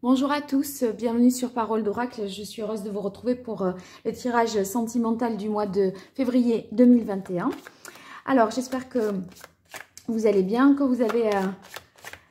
Bonjour à tous, bienvenue sur Parole d'Oracle. Je suis heureuse de vous retrouver pour euh, le tirage sentimental du mois de février 2021. Alors, j'espère que vous allez bien, que vous avez euh,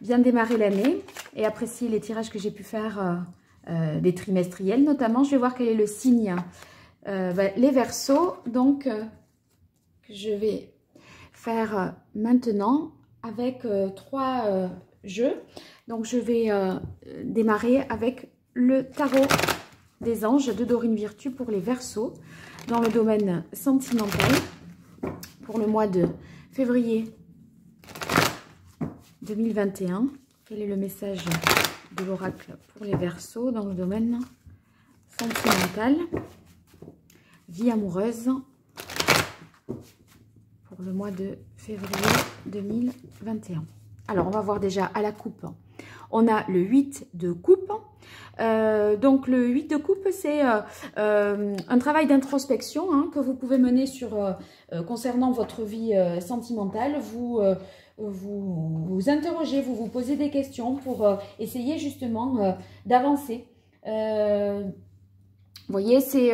bien démarré l'année et apprécié les tirages que j'ai pu faire euh, des trimestriels. Notamment, je vais voir quel est le signe. Bah, les versos, donc, que je vais faire maintenant avec trois jeux. Donc je vais euh, démarrer avec le tarot des anges de Dorine Virtu pour les Verseaux dans le domaine sentimental pour le mois de février 2021. Quel est le message de l'oracle pour les Verseaux dans le domaine sentimental Vie amoureuse pour le mois de février 2021. Alors, on va voir déjà à la coupe hein. On a le 8 de coupe. Euh, donc le 8 de coupe, c'est euh, euh, un travail d'introspection hein, que vous pouvez mener sur, concernant votre vie sentimentale. Vous, vous, vous interrogez, vous vous posez des questions pour essayer justement d'avancer. vous voyez, c'est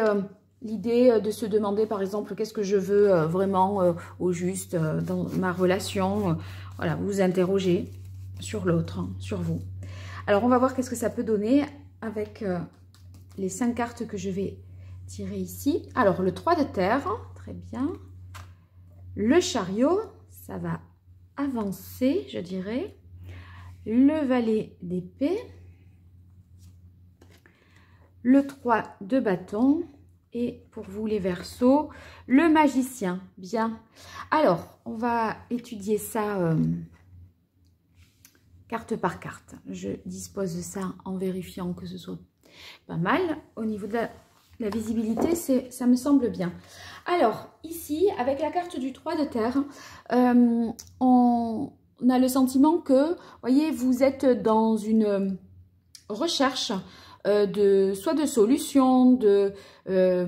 l'idée de se demander par exemple qu'est-ce que je veux vraiment au juste dans ma relation. Voilà, vous vous interrogez sur l'autre, hein, sur vous. Alors, on va voir qu'est-ce que ça peut donner avec euh, les cinq cartes que je vais tirer ici. Alors, le 3 de terre, très bien. Le chariot, ça va avancer, je dirais. Le valet d'épée. Le 3 de bâton. Et pour vous, les versos, le magicien. Bien. Alors, on va étudier ça... Euh, carte par carte. Je dispose de ça en vérifiant que ce soit pas mal. Au niveau de la, visibilité visibilité, ça me semble bien. Alors, ici, avec la carte du 3 de terre, euh, on, a le sentiment que, voyez, vous êtes dans une recherche euh, de soit de solutions, de... Euh,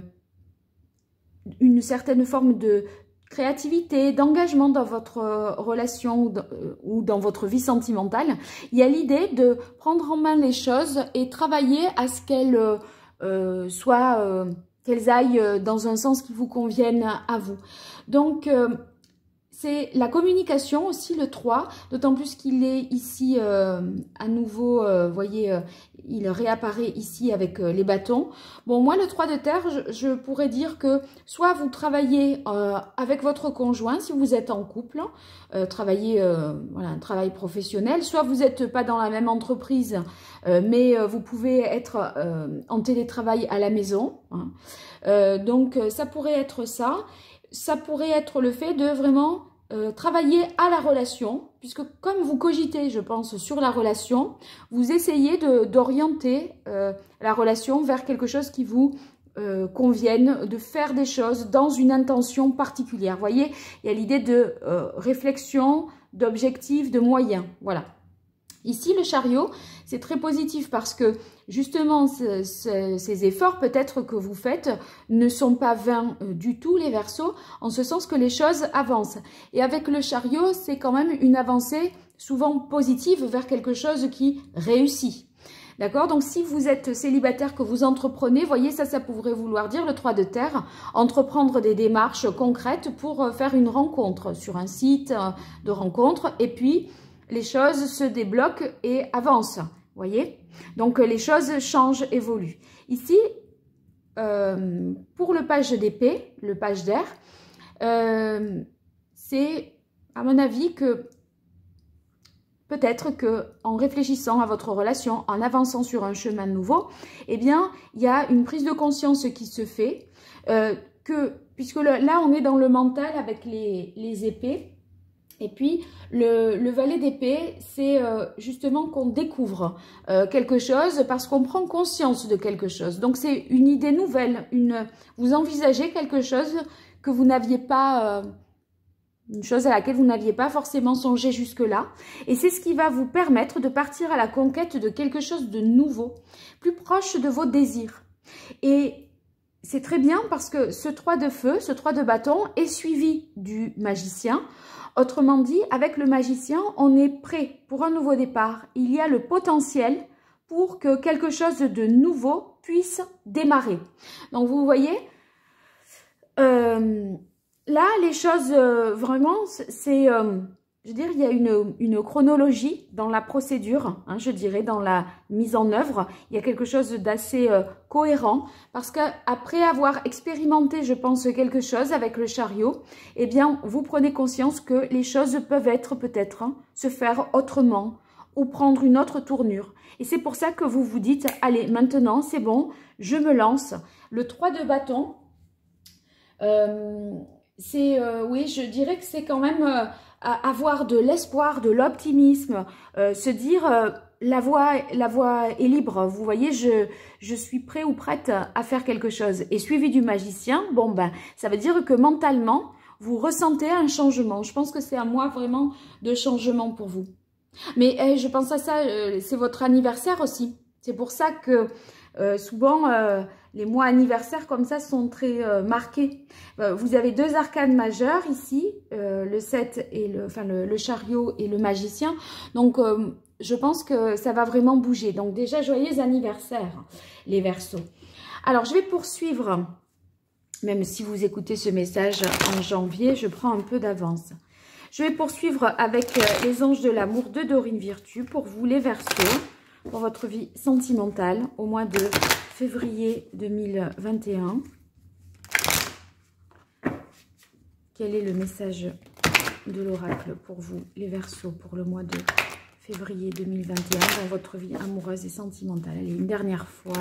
une certaine forme de, créativité, d'engagement dans votre euh, relation euh, ou dans votre vie sentimentale, il y a l'idée de prendre en main les choses et travailler à ce qu'elles euh, soient, qu'elles aillent dans un sens qui vous convienne à vous. Donc, c'est la communication aussi, le 3, d'autant plus qu'il est ici euh, à nouveau, vous euh, voyez, euh, il réapparaît ici avec les bâtons. Bon, moi, le 3 de terre, je, pourrais dire que soit vous travaillez avec votre conjoint, si vous êtes en couple, hein, travaillez voilà, un travail professionnel, soit vous n'êtes pas dans la même entreprise, mais vous pouvez être en télétravail à la maison. Hein. donc, ça pourrait être ça ça pourrait être le fait de vraiment euh, travailler à la relation, puisque comme vous cogitez, je pense, sur la relation, vous essayez d'orienter euh, la relation vers quelque chose qui vous euh, convienne, de faire des choses dans une intention particulière. Vous voyez, il y a l'idée de réflexion, d'objectif, de moyen. Voilà. Ici, le chariot, c'est très positif parce que justement, ces efforts peut-être que vous faites ne sont pas vains euh, du tout, les versos, en ce sens que les choses avancent. Et avec le chariot, c'est quand même une avancée souvent positive vers quelque chose qui réussit. D'accord Donc, si vous êtes célibataire, que vous entreprenez, voyez, ça, ça pourrait vouloir dire le 3 de terre, entreprendre des démarches concrètes pour euh, faire une rencontre sur un site euh, de rencontre et puis les choses se débloquent et avancent. voyez Donc, les choses changent, évoluent. Ici, euh, pour le page d'épée, le page d'air, euh, c'est à mon avis que peut-être que en réfléchissant à votre relation, en avançant sur un chemin nouveau, eh bien, il y a une prise de conscience qui se fait euh, que, puisque là, on est dans le mental avec les épées, et puis, le, valet d'épée, c'est euh, justement qu'on découvre euh, quelque chose parce qu'on prend conscience de quelque chose. Donc, c'est une idée nouvelle. Une, vous envisagez quelque chose que vous n'aviez pas... Euh, une chose à laquelle vous n'aviez pas forcément songé jusque-là. Et c'est ce qui va vous permettre de partir à la conquête de quelque chose de nouveau, plus proche de vos désirs. Et c'est très bien parce que ce 3 de feu, ce 3 de bâton est suivi du magicien. Autrement dit, avec le magicien, on est prêt pour un nouveau départ. Il y a le potentiel pour que quelque chose de nouveau puisse démarrer. Donc, vous voyez, euh, là, les choses, euh, vraiment, c'est... Euh, je dire, il y a une, chronologie dans la procédure, hein, je dirais, dans la mise en œuvre. Il y a quelque chose d'assez euh, cohérent parce qu'après avoir expérimenté, je pense, quelque chose avec le chariot, eh bien, vous prenez conscience que les choses peuvent être peut-être hein, se faire autrement ou prendre une autre tournure. Et c'est pour ça que vous vous dites, allez, maintenant, c'est bon, je me lance. Le 3 de bâton, euh, c'est, euh, oui, je dirais que c'est quand même avoir de l'espoir, de l'optimisme, euh, se dire euh, la, voie, est libre, vous voyez, je, je suis prêt ou prête à faire quelque chose. Et suivi du magicien, bon ben, ça veut dire que mentalement, vous ressentez un changement. Je pense que c'est un moi vraiment de changement pour vous. Mais eh, je pense à ça, euh, c'est votre anniversaire aussi. C'est pour ça que euh, souvent, euh, les mois anniversaires comme ça sont très euh, marqués. vous avez deux arcanes majeures ici, le 7 et le, enfin, chariot et le magicien. Donc, je pense que ça va vraiment bouger. Donc, déjà, joyeux anniversaire, les Verseaux. Alors, je vais poursuivre, même si vous écoutez ce message en janvier, je prends un peu d'avance. Je vais poursuivre avec les anges de l'amour de Dorine Virtue pour vous, les Verseaux pour votre vie sentimentale au mois de février 2021. Quel est le message de l'oracle pour vous, les versos pour le mois de février 2021 dans votre vie amoureuse et sentimentale Allez, une dernière fois.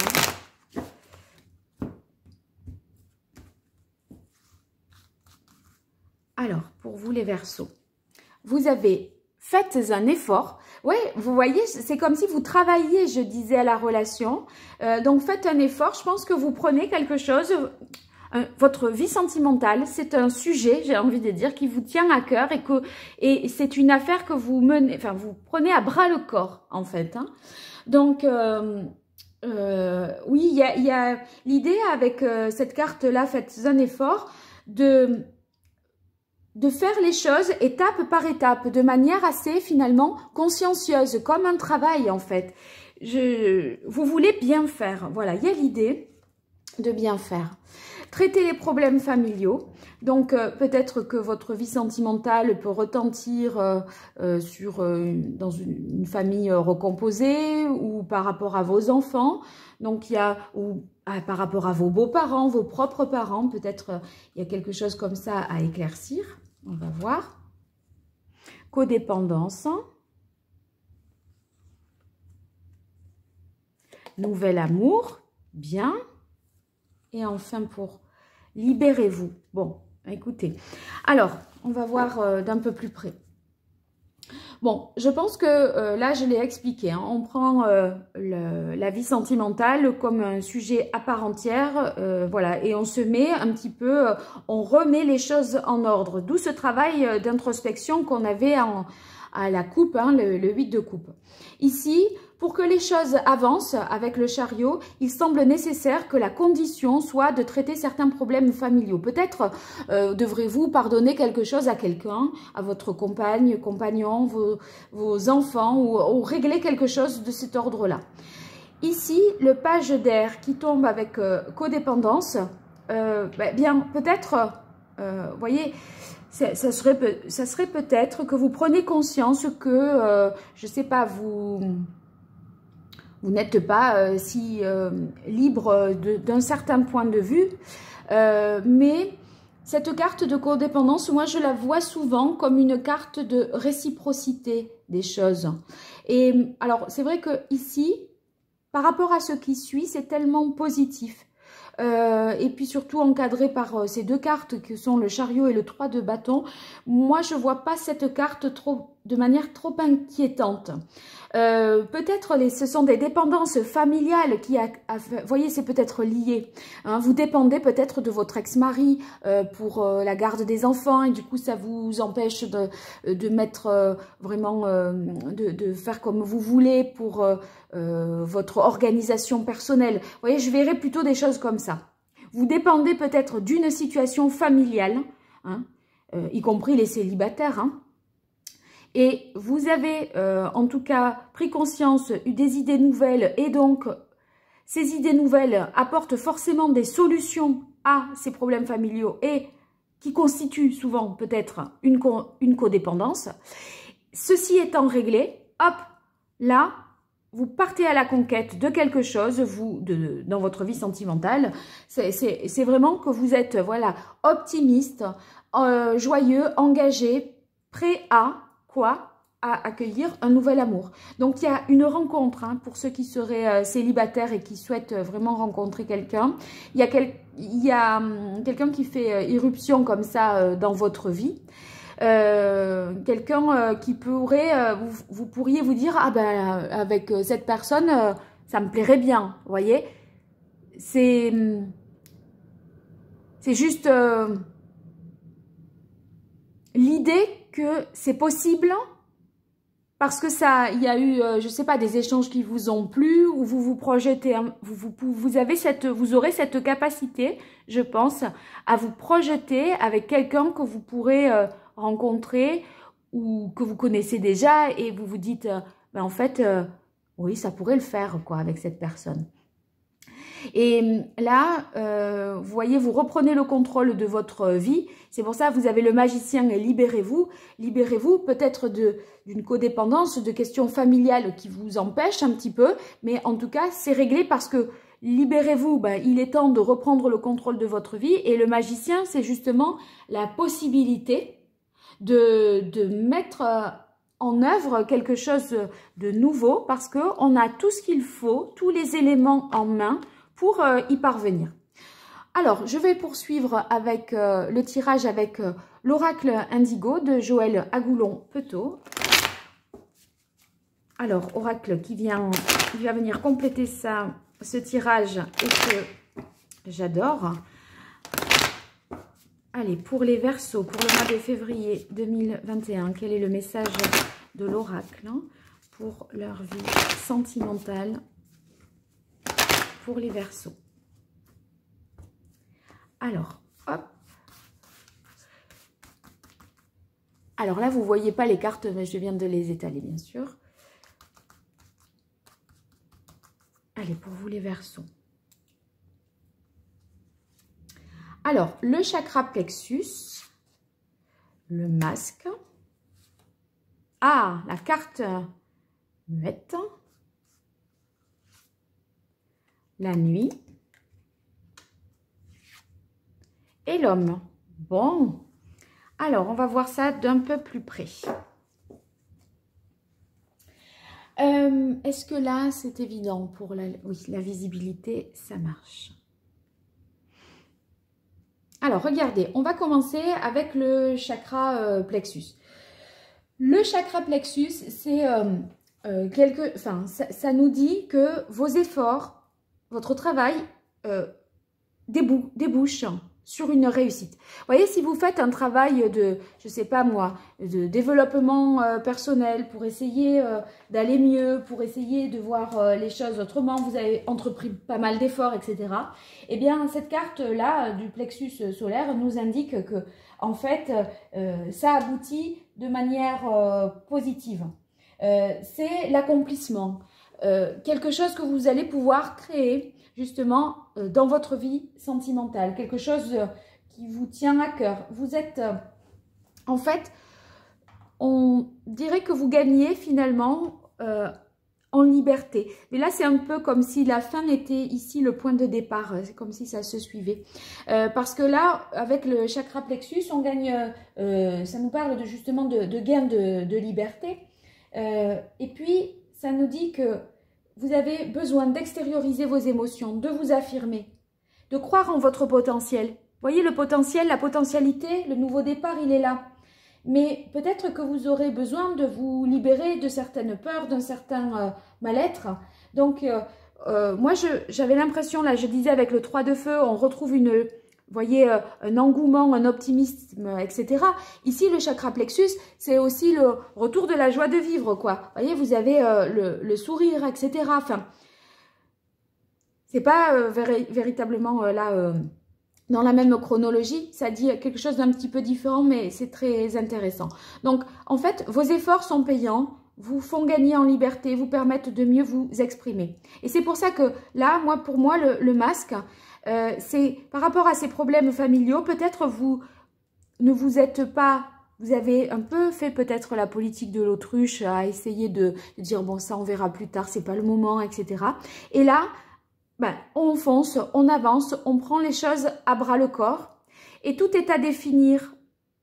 Alors, pour vous les versos vous avez faites un effort. Oui, vous voyez, c'est comme si vous travailliez, je disais, à la relation. Euh, donc, faites un effort. Je pense que vous prenez quelque chose, euh, votre vie sentimentale, c'est un sujet, j'ai envie de dire, qui vous tient à cœur et que et c'est une affaire que vous menez, enfin, vous prenez à bras le corps, en fait. Hein. Donc, euh, euh, oui, il y a, y a l'idée avec euh, cette carte-là, faites un effort, de de faire les choses étape par étape, de manière assez finalement consciencieuse, comme un travail en fait. vous voulez bien faire, voilà, il y a l'idée de bien faire. Traiter les problèmes familiaux. Donc euh, peut-être que votre vie sentimentale peut retentir euh, euh, dans une, famille recomposée ou par rapport à vos enfants. Donc il y a ou ah, par rapport à vos beaux-parents, vos propres parents, peut-être il y a quelque chose comme ça à éclaircir. On va voir. Codépendance. Nouvel amour. Bien. Et enfin pour libérez-vous. Bon, écoutez. Alors, on va voir euh, d'un peu plus près. Bon, je pense que euh, là, je l'ai expliqué. Hein. on prend euh, la vie sentimentale comme un sujet à part entière. Euh, voilà, et on se met un petit peu, on remet les choses en ordre. D'où ce travail d'introspection qu'on avait en, à la coupe, hein, le, 8 de coupe. Ici, pour que les choses avancent avec le chariot, il semble nécessaire que la condition soit de traiter certains problèmes familiaux. Peut-être euh, devrez-vous pardonner quelque chose à quelqu'un, à votre compagne, compagnon, vos, enfants, ou, régler quelque chose de cet ordre-là. Ici, le page d'air qui tombe avec euh, codépendance, euh, ben, bien peut-être, euh, voyez, ça serait, ça serait peut-être que vous prenez conscience que, euh, je ne sais pas, vous, vous n'êtes pas euh, si euh, libre d'un certain point de vue. mais cette carte de codépendance, moi, je la vois souvent comme une carte de réciprocité des choses. Et alors, c'est vrai que ici, par rapport à ce qui suit, c'est tellement positif. Euh, et puis surtout encadré par euh, ces deux cartes que sont le chariot et le 3 de bâton. Moi, je vois pas cette carte trop de manière trop inquiétante. Euh, peut-être ce sont des dépendances familiales qui, a, voyez, c'est peut-être lié. Hein. vous dépendez peut-être de votre ex-mari euh, pour euh, la garde des enfants et du coup, ça vous empêche de, de mettre vraiment, de, faire comme vous voulez pour votre organisation personnelle. voyez, je verrais plutôt des choses comme ça. Vous dépendez peut-être d'une situation familiale, hein, y compris les célibataires, hein, et vous avez euh, en tout cas pris conscience, eu des idées nouvelles et donc ces idées nouvelles apportent forcément des solutions à ces problèmes familiaux et qui constituent souvent peut-être une, une codépendance. Ceci étant réglé, hop, là, vous partez à la conquête de quelque chose, vous, dans votre vie sentimentale. C'est vraiment que vous êtes, voilà, optimiste, euh, joyeux, engagé, prêt à à accueillir un nouvel amour. Donc, il y a une rencontre hein, pour ceux qui seraient euh, célibataires et qui souhaitent euh, vraiment rencontrer quelqu'un. Il y a, quel, a hum, quelqu'un qui fait euh, irruption comme ça dans votre vie. quelqu'un qui pourrait, vous, vous, pourriez vous dire, ah ben, avec cette personne, ça me plairait bien, vous voyez C'est hum, juste l'idée que c'est possible parce que ça, il y a eu, euh, je sais pas, des échanges qui vous ont plu ou vous vous projetez, vous, aurez cette capacité, je pense, à vous projeter avec quelqu'un que vous pourrez euh, rencontrer ou que vous connaissez déjà et vous vous dites, euh, ben, en fait, oui, ça pourrait le faire avec cette personne. Et euh, là, euh, vous voyez, vous reprenez le contrôle de votre euh, vie. C'est pour ça que vous avez le magicien libérez-vous. Libérez-vous peut-être d'une codépendance, de questions familiales qui vous empêchent un petit peu. Mais en tout cas, c'est réglé parce que libérez-vous, ben, il est temps de reprendre le contrôle de votre vie. Et le magicien, c'est justement la possibilité de, de mettre euh, en œuvre quelque chose de nouveau parce qu'on a tout ce qu'il faut, tous les éléments en main pour euh, y parvenir. Alors, je vais poursuivre avec euh, le tirage avec euh, l'oracle indigo de Joël Agoulon-Petot. Alors, oracle qui vient, qui va venir compléter ça, ce tirage et que j'adore. Allez, pour les versos, pour le mois de février 2021, quel est le message de l'oracle pour leur vie sentimentale pour les versos. Alors, hop. Alors là, vous voyez pas les cartes, mais je viens de les étaler, bien sûr. Allez, pour vous les versos. Alors, le chakra plexus, le masque. Ah, la carte muette la nuit et l'homme. Bon, alors on va voir ça d'un peu plus près. Euh, est-ce que là, c'est évident pour la... la visibilité, ça marche. Alors, regardez, on va commencer avec le chakra euh, plexus. Le chakra plexus, c'est euh, quelques ça, nous dit que vos efforts votre travail euh, débouche sur une réussite. Vous voyez, si vous faites un travail de, je sais pas moi, de développement euh, personnel pour essayer euh, d'aller mieux, pour essayer de voir les choses autrement, vous avez entrepris pas mal d'efforts, etc. Eh bien, cette carte-là du plexus solaire nous indique que, en fait, ça aboutit de manière positive. C'est l'accomplissement. Euh, quelque chose que vous allez pouvoir créer justement euh, dans votre vie sentimentale, quelque chose euh, qui vous tient à cœur. Vous êtes, en fait, on dirait que vous gagnez finalement en liberté. Mais là, c'est un peu comme si la fin était ici le point de départ. C'est comme si ça se suivait. parce que là, avec le chakra plexus, on gagne... ça nous parle de, justement de, de gain de, liberté. et puis, ça nous dit que vous avez besoin d'extérioriser vos émotions, de vous affirmer, de croire en votre potentiel. Voyez le potentiel, la potentialité, le nouveau départ, il est là. Mais peut-être que vous aurez besoin de vous libérer de certaines peurs, d'un certain euh, mal-être. Donc, euh, euh, moi, j'avais l'impression, là, je disais avec le 3 de feu, on retrouve une, voyez, euh, un engouement, un optimisme, etc. Ici, le chakra plexus, c'est aussi le retour de la joie de vivre, quoi. Vous voyez, vous avez euh, le, sourire, etc. Enfin, c'est pas euh, véritablement là, dans la même chronologie. Ça dit quelque chose d'un petit peu différent, mais c'est très intéressant. Donc, en fait, vos efforts sont payants vous font gagner en liberté, vous permettent de mieux vous exprimer. Et c'est pour ça que là, moi, pour moi, le, masque, euh, c'est par rapport à ces problèmes familiaux, peut-être vous ne vous êtes pas vous avez un peu fait peut-être la politique de l'autruche à essayer de, dire bon ça on verra plus tard, c'est pas le moment, etc. Et là, ben, on fonce, on avance, on prend les choses à bras le corps et tout est à définir.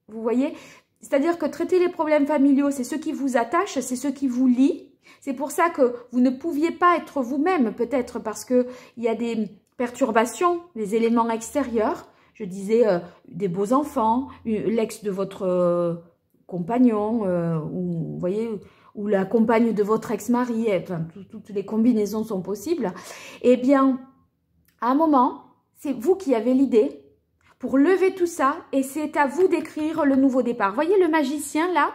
Vous voyez c'est-à-dire que traiter les problèmes familiaux, c'est ce qui vous attache, c'est ce qui vous lie. C'est pour ça que vous ne pouviez pas être vous-même, peut-être parce qu'il y a des perturbations, des éléments extérieurs. Je disais euh, des beaux enfants, l'ex de votre euh, compagnon, euh, ou, voyez, ou la compagne de votre ex-mari, toutes les combinaisons sont possibles. Eh bien, à un moment, c'est vous qui avez l'idée pour lever tout ça et c'est à vous d'écrire le nouveau départ. Voyez le magicien là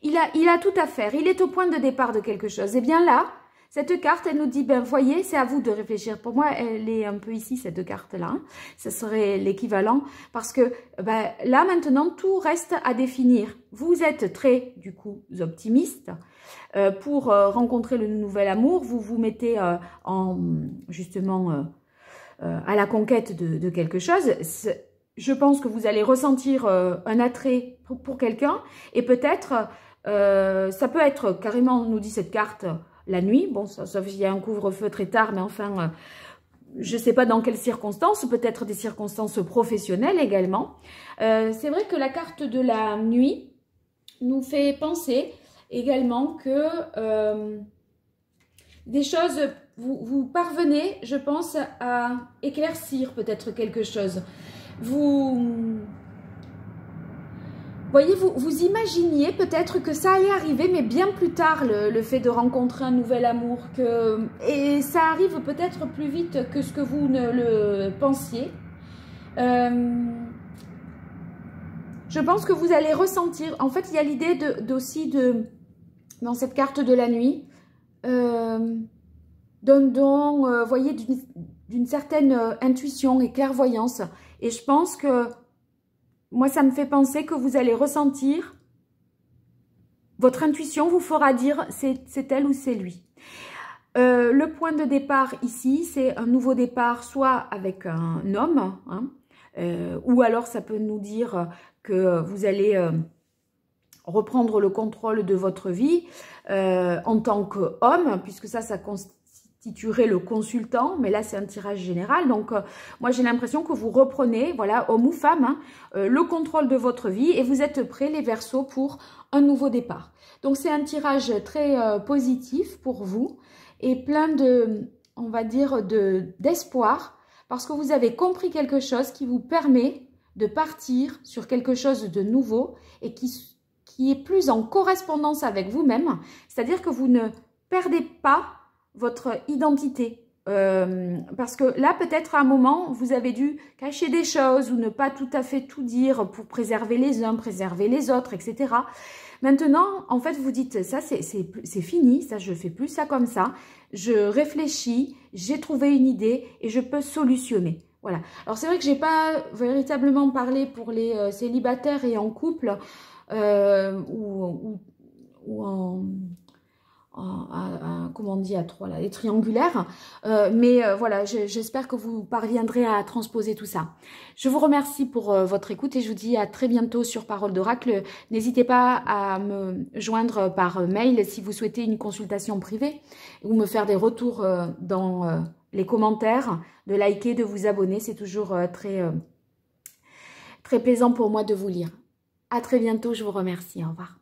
il a, il a tout à faire, il est au point de départ de quelque chose. Et eh bien là, cette carte, elle nous dit, ben voyez, c'est à vous de réfléchir. Pour moi, elle est un peu ici, cette carte-là. Hein. Ce serait l'équivalent parce que ben, là, maintenant, tout reste à définir. Vous êtes très, du coup, optimiste. Euh, pour euh, rencontrer le nouvel amour, vous vous mettez euh, en, justement, à la conquête de, de quelque chose je pense que vous allez ressentir euh, un attrait pour, quelqu'un. Et peut-être, euh, ça peut être, carrément, on nous dit cette carte, la nuit. Bon, sauf s'il y a un couvre-feu très tard, mais enfin, euh, je ne sais pas dans quelles circonstances. Peut-être des circonstances professionnelles également. C'est vrai que la carte de la nuit nous fait penser également que des choses vous, parvenez, je pense, à éclaircir peut-être quelque chose vous voyez, vous, vous imaginiez peut-être que ça allait arriver, mais bien plus tard, le, fait de rencontrer un nouvel amour. Que, et ça arrive peut-être plus vite que ce que vous ne le pensiez. Euh, je pense que vous allez ressentir... En fait, il y a l'idée aussi de... Dans cette carte de la nuit, euh, d'un don, euh, voyez, d'une certaine intuition et clairvoyance. Et je pense que moi, ça me fait penser que vous allez ressentir, votre intuition vous fera dire c'est elle ou c'est lui. Euh, le point de départ ici, c'est un nouveau départ, soit avec un homme, hein, euh, ou alors ça peut nous dire que vous allez euh, reprendre le contrôle de votre vie en tant qu'homme, puisque ça, ça, titurer le consultant, mais là c'est un tirage général. Donc euh, moi j'ai l'impression que vous reprenez, voilà, homme ou femme, hein, euh, le contrôle de votre vie et vous êtes prêts les versos pour un nouveau départ. Donc c'est un tirage très euh, positif pour vous et plein de, on va dire, de d'espoir parce que vous avez compris quelque chose qui vous permet de partir sur quelque chose de nouveau et qui, qui est plus en correspondance avec vous-même. C'est-à-dire que vous ne perdez pas votre identité. Euh, parce que là, peut-être à un moment, vous avez dû cacher des choses ou ne pas tout à fait tout dire pour préserver les uns, préserver les autres, etc. Maintenant, en fait, vous dites, ça, c'est fini, ça, je fais plus ça comme ça. Je réfléchis, j'ai trouvé une idée et je peux solutionner. Voilà. Alors, c'est vrai que j'ai pas véritablement parlé pour les euh, célibataires et en couple euh, ou, ou en à, à, comment on dit à trois là, les triangulaires. Euh, mais euh, voilà, j'espère que vous parviendrez à transposer tout ça. Je vous remercie pour euh, votre écoute et je vous dis à très bientôt sur Parole d'Oracle. N'hésitez pas à me joindre par mail si vous souhaitez une consultation privée ou me faire des retours dans les commentaires, de liker, de vous abonner. C'est toujours très, très plaisant pour moi de vous lire. À très bientôt, je vous remercie. Au revoir.